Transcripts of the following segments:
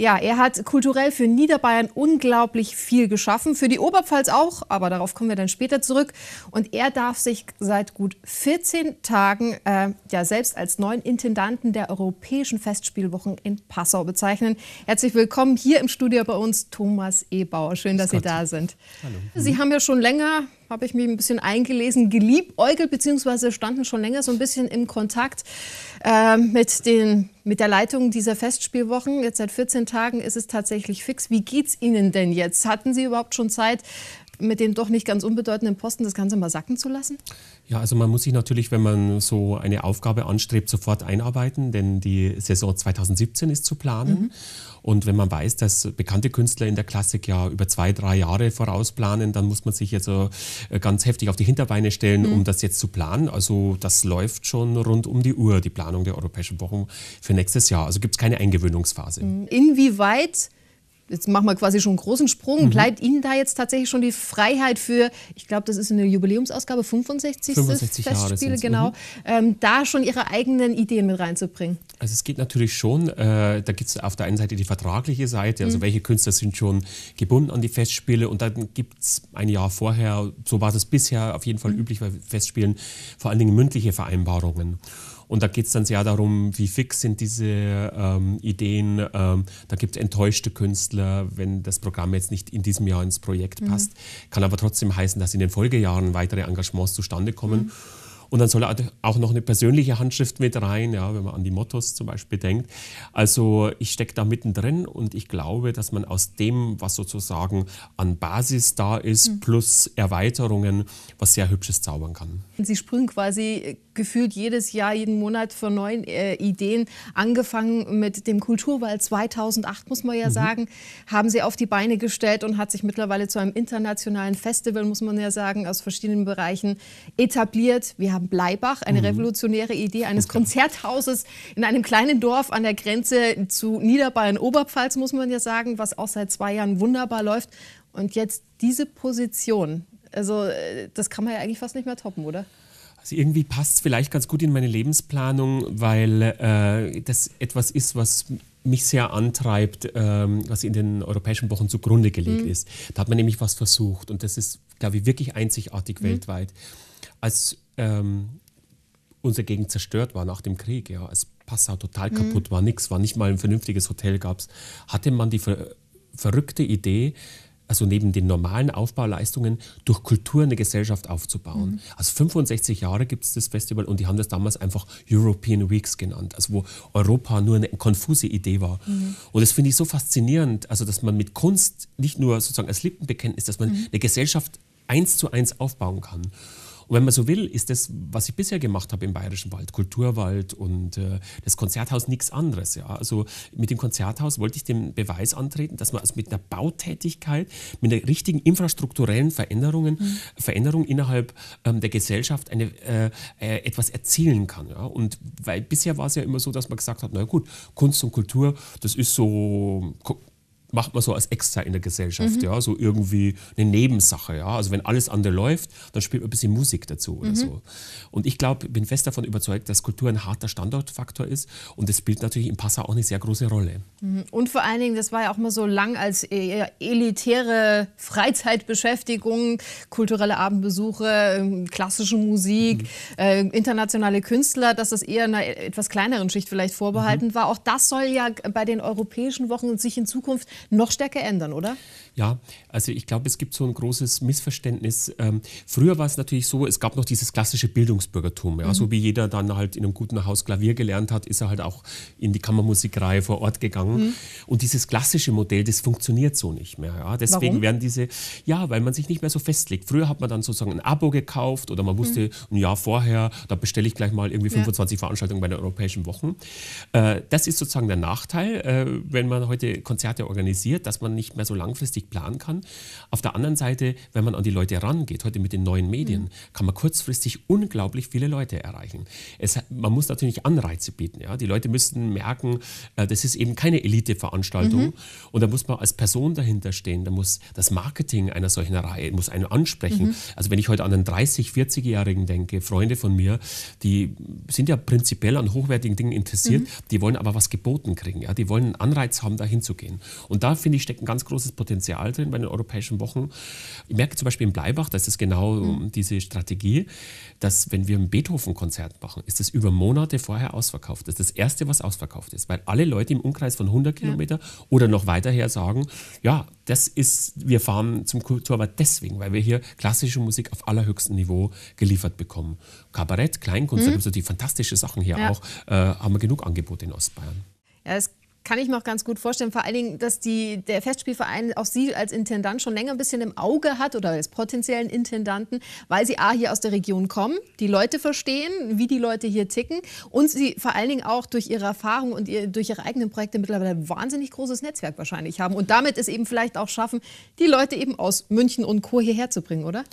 Ja, er hat kulturell für Niederbayern unglaublich viel geschaffen, für die Oberpfalz auch, aber darauf kommen wir dann später zurück. Und er darf sich seit gut 14 Tagen äh, ja selbst als neuen Intendanten der Europäischen Festspielwochen in Passau bezeichnen. Herzlich willkommen hier im Studio bei uns, Thomas Ebauer. Schön, dass Sie da sind. Hallo. Sie mhm. haben ja schon länger habe ich mich ein bisschen eingelesen, geliebäugelt, beziehungsweise standen schon länger so ein bisschen im Kontakt äh, mit, den, mit der Leitung dieser Festspielwochen. Jetzt seit 14 Tagen ist es tatsächlich fix. Wie geht es Ihnen denn jetzt? Hatten Sie überhaupt schon Zeit, mit dem doch nicht ganz unbedeutenden Posten das Ganze mal sacken zu lassen? Ja, also man muss sich natürlich, wenn man so eine Aufgabe anstrebt, sofort einarbeiten, denn die Saison 2017 ist zu planen. Mhm. Und wenn man weiß, dass bekannte Künstler in der Klassik ja über zwei, drei Jahre vorausplanen, dann muss man sich jetzt also ganz heftig auf die Hinterbeine stellen, mhm. um das jetzt zu planen. Also das läuft schon rund um die Uhr, die Planung der Europäischen Wochen für nächstes Jahr. Also gibt es keine Eingewöhnungsphase. Mhm. Inwieweit jetzt machen wir quasi schon einen großen Sprung. Mhm. Bleibt Ihnen da jetzt tatsächlich schon die Freiheit für, ich glaube, das ist eine Jubiläumsausgabe, 65. 65 Festspiele, genau, mhm. ähm, da schon Ihre eigenen Ideen mit reinzubringen? Also es geht natürlich schon, äh, da gibt es auf der einen Seite die vertragliche Seite, also mhm. welche Künstler sind schon gebunden an die Festspiele und dann gibt es ein Jahr vorher, so war das bisher auf jeden Fall mhm. üblich bei Festspielen, vor allen Dingen mündliche Vereinbarungen. Und da geht es dann sehr darum, wie fix sind diese ähm, Ideen. Ähm, da gibt es enttäuschte Künstler, wenn das Programm jetzt nicht in diesem Jahr ins Projekt mhm. passt. Kann aber trotzdem heißen, dass in den Folgejahren weitere Engagements zustande kommen. Mhm. Und dann soll auch noch eine persönliche Handschrift mit rein, ja, wenn man an die Mottos zum Beispiel denkt. Also ich stecke da mittendrin und ich glaube, dass man aus dem, was sozusagen an Basis da ist, mhm. plus Erweiterungen, was sehr Hübsches zaubern kann. Sie sprühen quasi äh, gefühlt jedes Jahr, jeden Monat von neuen äh, Ideen. Angefangen mit dem Kulturwahl 2008, muss man ja mhm. sagen, haben sie auf die Beine gestellt und hat sich mittlerweile zu einem internationalen Festival, muss man ja sagen, aus verschiedenen Bereichen etabliert. Wir haben Bleibach, eine mhm. revolutionäre Idee eines Konzerthauses in einem kleinen Dorf an der Grenze zu Niederbayern-Oberpfalz, muss man ja sagen, was auch seit zwei Jahren wunderbar läuft. Und jetzt diese Position, also äh, das kann man ja eigentlich fast nicht mehr toppen, oder? Also irgendwie passt es vielleicht ganz gut in meine Lebensplanung, weil äh, das etwas ist, was mich sehr antreibt, ähm, was in den europäischen Wochen zugrunde gelegt mhm. ist. Da hat man nämlich was versucht und das ist, glaube ich, wirklich einzigartig mhm. weltweit. Als ähm, unsere Gegend zerstört war nach dem Krieg, ja, als Passau total mhm. kaputt mhm. war, nichts war, nicht mal ein vernünftiges Hotel gab es, hatte man die ver verrückte Idee, also neben den normalen Aufbauleistungen, durch Kultur eine Gesellschaft aufzubauen. Mhm. Also 65 Jahre gibt es das Festival und die haben das damals einfach European Weeks genannt, also wo Europa nur eine konfuse Idee war. Mhm. Und das finde ich so faszinierend, also dass man mit Kunst nicht nur sozusagen als Lippenbekenntnis, dass man mhm. eine Gesellschaft eins zu eins aufbauen kann. Und wenn man so will, ist das, was ich bisher gemacht habe im Bayerischen Wald, Kulturwald und äh, das Konzerthaus, nichts anderes. Ja? Also mit dem Konzerthaus wollte ich den Beweis antreten, dass man also mit einer Bautätigkeit, mit einer richtigen infrastrukturellen Veränderungen, mhm. Veränderung innerhalb ähm, der Gesellschaft eine, äh, äh, etwas erzielen kann. Ja? Und weil bisher war es ja immer so, dass man gesagt hat, na gut, Kunst und Kultur, das ist so macht man so als extra in der Gesellschaft, mhm. ja, so irgendwie eine Nebensache, ja. Also wenn alles andere läuft, dann spielt man ein bisschen Musik dazu oder mhm. so. Und ich glaube, bin fest davon überzeugt, dass Kultur ein harter Standortfaktor ist und das spielt natürlich in Passau auch eine sehr große Rolle. Mhm. Und vor allen Dingen, das war ja auch mal so lang als e-, e-, elitäre Freizeitbeschäftigung, kulturelle Abendbesuche, ähm, klassische Musik, mhm. äh, internationale Künstler, dass das eher einer e-, etwas kleineren Schicht vielleicht vorbehalten mhm. war. Auch das soll ja bei den europäischen Wochen sich in Zukunft noch stärker ändern, oder? Ja, also ich glaube, es gibt so ein großes Missverständnis. Ähm, früher war es natürlich so, es gab noch dieses klassische Bildungsbürgertum. Ja? Mhm. So wie jeder dann halt in einem guten Haus Klavier gelernt hat, ist er halt auch in die Kammermusikreihe vor Ort gegangen. Mhm. Und dieses klassische Modell, das funktioniert so nicht mehr. Ja? Deswegen Warum? werden diese, ja, weil man sich nicht mehr so festlegt. Früher hat man dann sozusagen ein Abo gekauft oder man wusste mhm. ein Jahr vorher, da bestelle ich gleich mal irgendwie 25 ja. Veranstaltungen bei den Europäischen Wochen. Äh, das ist sozusagen der Nachteil, äh, wenn man heute Konzerte organisiert organisiert, dass man nicht mehr so langfristig planen kann. Auf der anderen Seite, wenn man an die Leute rangeht, heute mit den neuen Medien, mhm. kann man kurzfristig unglaublich viele Leute erreichen. Es, man muss natürlich Anreize bieten. Ja? Die Leute müssen merken, äh, das ist eben keine Eliteveranstaltung. Mhm. Und da muss man als Person dahinter stehen. Da muss das Marketing einer solchen Reihe muss einen ansprechen. Mhm. Also wenn ich heute an einen 30, 40-Jährigen denke, Freunde von mir, die sind ja prinzipiell an hochwertigen Dingen interessiert, mhm. die wollen aber was geboten kriegen. Ja? Die wollen einen Anreiz haben, dahin zu gehen. Und und da finde ich, steckt ein ganz großes Potenzial drin bei den europäischen Wochen. Ich merke zum Beispiel in Bleibach, das ist genau mhm. diese Strategie, dass wenn wir ein Beethoven-Konzert machen, ist das über Monate vorher ausverkauft. Das ist das Erste, was ausverkauft ist, weil alle Leute im Umkreis von 100 ja. Kilometer oder noch weiterher sagen, ja, das ist, wir fahren zum Kulturwart deswegen, weil wir hier klassische Musik auf allerhöchstem Niveau geliefert bekommen. Kabarett, Kleinkunst, mhm. da gibt es die fantastischen Sachen hier ja. auch, äh, haben wir genug Angebote in Ostbayern. Ja, es kann ich mir auch ganz gut vorstellen, vor allen Dingen, dass die, der Festspielverein auch Sie als Intendant schon länger ein bisschen im Auge hat oder als potenziellen Intendanten, weil Sie A, hier aus der Region kommen, die Leute verstehen, wie die Leute hier ticken und Sie vor allen Dingen auch durch Ihre Erfahrung und ihr, durch Ihre eigenen Projekte mittlerweile ein wahnsinnig großes Netzwerk wahrscheinlich haben und damit es eben vielleicht auch schaffen, die Leute eben aus München und Co. hierher zu bringen, oder?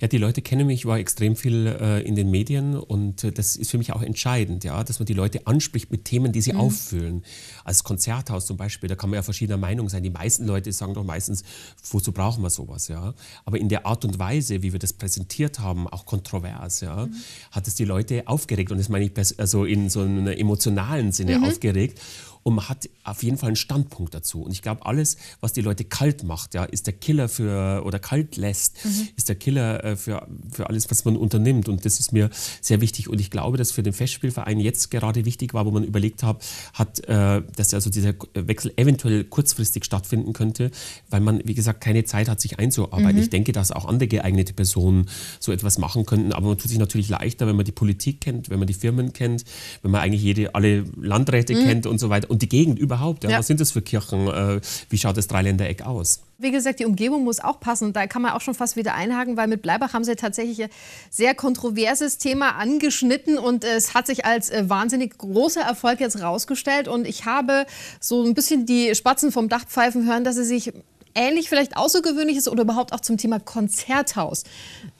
Ja, die Leute kennen mich, war extrem viel äh, in den Medien und äh, das ist für mich auch entscheidend, ja, dass man die Leute anspricht mit Themen, die sie mhm. auffüllen. Als Konzerthaus zum Beispiel, da kann man ja verschiedener Meinung sein. Die meisten Leute sagen doch meistens, wozu brauchen wir sowas, ja? Aber in der Art und Weise, wie wir das präsentiert haben, auch kontrovers, ja, mhm. hat es die Leute aufgeregt und das meine ich also in so einem emotionalen Sinne mhm. aufgeregt und man hat auf jeden Fall einen Standpunkt dazu. Und ich glaube, alles, was die Leute kalt macht, ja, ist der Killer für oder kalt lässt, mhm. ist der Killer äh, für, für alles, was man unternimmt. Und das ist mir sehr wichtig. Und ich glaube, dass für den Festspielverein jetzt gerade wichtig war, wo man überlegt hat, hat äh, dass also dieser Wechsel eventuell kurzfristig stattfinden könnte, weil man, wie gesagt, keine Zeit hat, sich einzuarbeiten. Mhm. Ich denke, dass auch andere geeignete Personen so etwas machen könnten. Aber man tut sich natürlich leichter, wenn man die Politik kennt, wenn man die Firmen kennt, wenn man eigentlich jede, alle Landräte mhm. kennt und so weiter und die Gegend überhaupt. Ja, ja. Was sind das für Kirchen? Äh, wie schaut das Dreiländereck aus? Wie gesagt, die Umgebung muss auch passen. da kann man auch schon fast wieder einhaken, weil mit Bleibach haben sie tatsächlich ein sehr kontroverses Thema angeschnitten. Und es hat sich als äh, wahnsinnig großer Erfolg jetzt rausgestellt. Und ich habe so ein bisschen die Spatzen vom Dach pfeifen hören, dass sie sich ähnlich vielleicht außergewöhnliches oder überhaupt auch zum Thema Konzerthaus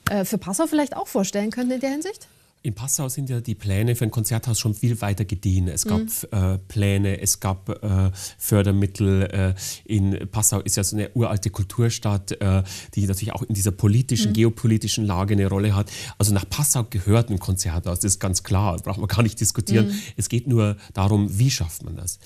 äh, für Passau vielleicht auch vorstellen können in der Hinsicht? In Passau sind ja die Pläne für ein Konzerthaus schon viel weiter gediehen. Es gab mhm. äh, Pläne, es gab äh, Fördermittel. Äh, in Passau ist ja so eine uralte Kulturstadt, äh, die natürlich auch in dieser politischen, mhm. geopolitischen Lage eine Rolle hat. Also nach Passau gehört ein Konzerthaus, das ist ganz klar, braucht man gar nicht diskutieren. Mhm. Es geht nur darum, wie schafft man das.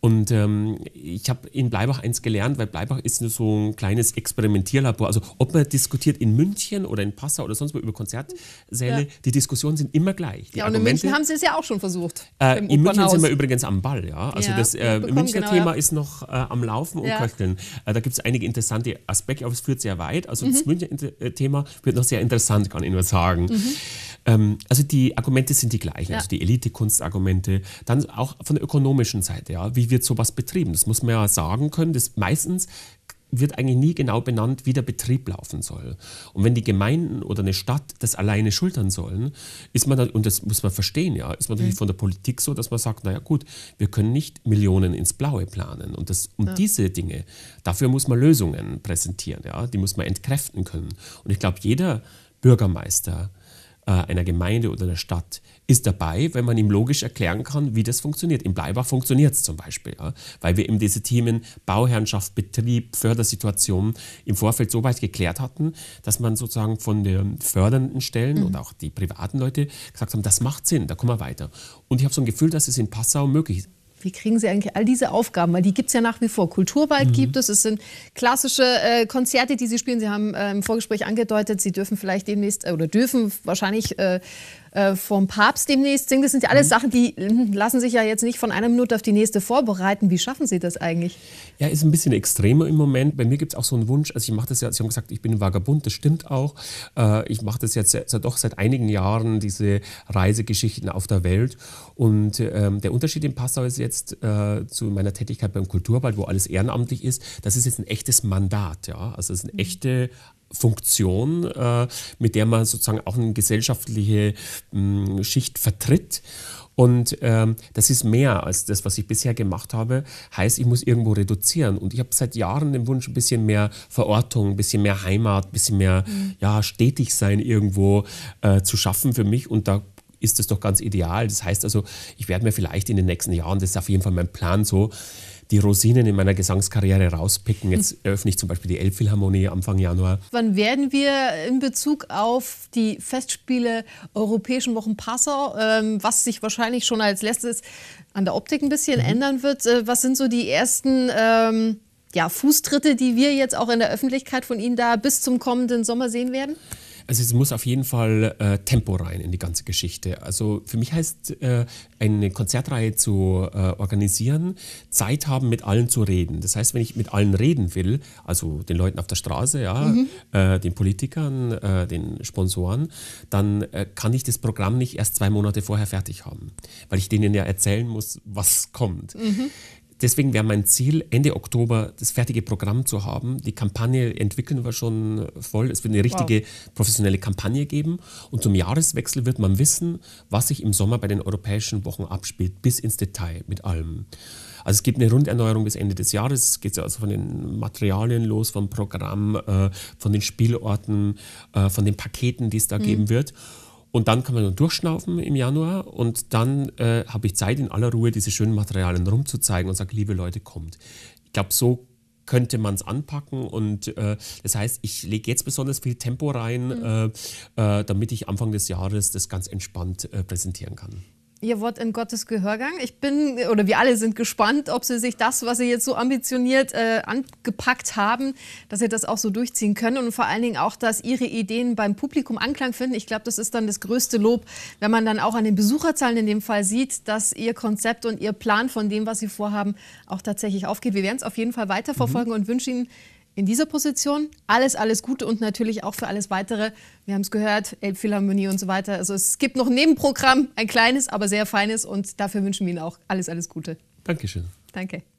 Und ähm, ich habe in Bleibach eins gelernt, weil Bleibach ist so ein kleines Experimentierlabor. Also ob man diskutiert in München oder in Passau oder sonst wo über Konzertsäle, ja. die Diskussionen sind sind immer gleich. Die ja, und in München haben sie es ja auch schon versucht. Äh, in München sind wir übrigens am Ball, ja. Also ja, das äh, Münchner genau, Thema ja. ist noch äh, am Laufen und ja. köcheln. Äh, da gibt es einige interessante Aspekte, aber es führt sehr weit. Also mhm. das Münchner äh, Thema wird noch sehr interessant, kann ich nur sagen. Mhm. Ähm, also die Argumente sind die gleichen, also die elite kunstargumente Dann auch von der ökonomischen Seite, ja. Wie wird sowas betrieben? Das muss man ja sagen können. Das meistens wird eigentlich nie genau benannt, wie der Betrieb laufen soll. Und wenn die Gemeinden oder eine Stadt das alleine schultern sollen, ist man, und das muss man verstehen, ja, ist man natürlich mhm. von der Politik so, dass man sagt, naja gut, wir können nicht Millionen ins Blaue planen. Und, das, und ja. diese Dinge, dafür muss man Lösungen präsentieren, ja, die muss man entkräften können. Und ich glaube, jeder Bürgermeister, äh, einer Gemeinde oder einer Stadt ist dabei, weil man ihm logisch erklären kann, wie das funktioniert. In Bleibach funktioniert es zum Beispiel, ja, weil wir eben diese Themen Bauherrschaft, Betrieb, Fördersituation im Vorfeld so weit geklärt hatten, dass man sozusagen von den fördernden Stellen mhm. oder auch die privaten Leute gesagt haben, das macht Sinn, da kommen wir weiter. Und ich habe so ein Gefühl, dass es in Passau möglich ist wie kriegen Sie eigentlich all diese Aufgaben? Weil die gibt es ja nach wie vor. Kulturwald mhm. gibt es, es sind klassische äh, Konzerte, die Sie spielen. Sie haben äh, im Vorgespräch angedeutet, Sie dürfen vielleicht demnächst äh, oder dürfen wahrscheinlich äh, äh, vom Papst demnächst singen. Das sind ja alles mhm. Sachen, die hm, lassen sich ja jetzt nicht von einer Minute auf die nächste vorbereiten. Wie schaffen Sie das eigentlich? Ja, ist ein bisschen extremer im Moment. Bei mir gibt es auch so einen Wunsch. Also ich mache das ja, Sie haben gesagt, ich bin Vagabund, das stimmt auch. Äh, ich mache das jetzt seit, doch seit einigen Jahren, diese Reisegeschichten auf der Welt. Und ähm, der Unterschied in Passau ist jetzt äh, zu meiner Tätigkeit beim Kulturwald, wo alles ehrenamtlich ist, das ist jetzt ein echtes Mandat. Ja? Also es ist eine mhm. echte Funktion, äh, mit der man sozusagen auch eine gesellschaftliche mh, hm, Schicht vertritt. Und ähm, das ist mehr als das, was ich bisher gemacht habe. Heißt, ich muss irgendwo reduzieren. Und ich habe seit Jahren den Wunsch, ein bisschen mehr Verortung, ein bisschen mehr Heimat, ein bisschen mehr mhm. ja, stetig sein irgendwo äh, zu schaffen für mich. Und da ist das doch ganz ideal. Das heißt also, ich werde mir vielleicht in den nächsten Jahren, das ist auf jeden Fall mein Plan so, die Rosinen in meiner Gesangskarriere rauspicken. Jetzt eröffne ich zum Beispiel die Elbphilharmonie Anfang Januar. Wann werden wir in Bezug auf die Festspiele Europäischen Wochen Passau, ähm, was sich wahrscheinlich schon als letztes an der Optik ein bisschen mhm. ändern wird, äh, was sind so die ersten... Ähm, ja, Fußtritte, die wir jetzt auch in der Öffentlichkeit von Ihnen da bis zum kommenden Sommer sehen werden? Also es muss auf jeden Fall äh, Tempo rein in die ganze Geschichte. Also für mich heißt äh, eine Konzertreihe zu äh, organisieren, Zeit haben, mit allen zu reden. Das heißt, wenn ich mit allen reden will, also den Leuten auf der Straße, ja, mhm. Äh, den Politikern, äh, den Sponsoren, dann äh, kann ich das Programm nicht erst zwei Monate vorher fertig haben, weil ich denen ja erzählen muss, was kommt. Mhm deswegen wäre mein Ziel, Ende Oktober das fertige Programm zu haben. Die Kampagne entwickeln wir schon voll. Es wird eine richtige wow. professionelle Kampagne geben. Und zum Jahreswechsel wird man wissen, was sich im Sommer bei den europäischen Wochen abspielt, bis ins Detail mit allem. Also es gibt eine Runderneuerung bis Ende des Jahres. Es geht also von den Materialien los, vom Programm, äh, von den Spielorten, äh, von den Paketen, die es da mhm. geben wird. Und dann kann man nur durchschnaufen im Januar und dann äh, habe ich Zeit, in aller Ruhe diese schönen Materialien rumzuzeigen und sage, liebe Leute, kommt. Ich glaube, so könnte man es anpacken. Und äh, das heißt, ich lege jetzt besonders viel Tempo rein, mhm. äh, äh damit ich Anfang des Jahres das ganz entspannt äh, präsentieren kann. Ihr Wort in Gottes Gehörgang. Ich bin, oder wir alle sind gespannt, ob Sie sich das, was Sie jetzt so ambitioniert äh, angepackt haben, dass Sie das auch so durchziehen können und vor allen Dingen auch, dass Ihre Ideen beim Publikum Anklang finden. Ich glaube, das ist dann das größte Lob, wenn man dann auch an den Besucherzahlen in dem Fall sieht, dass Ihr Konzept und Ihr Plan von dem, was Sie vorhaben, auch tatsächlich aufgeht. Wir werden es auf jeden Fall weiterverfolgen mhm. und wünschen Ihnen in dieser Position. Alles, alles Gute und natürlich auch für alles Weitere. Wir haben es gehört, Elbphilharmonie und so weiter. Also es gibt noch ein Nebenprogramm, ein kleines, aber sehr feines und dafür wünschen wir Ihnen auch alles, alles Gute. Dankeschön. Danke.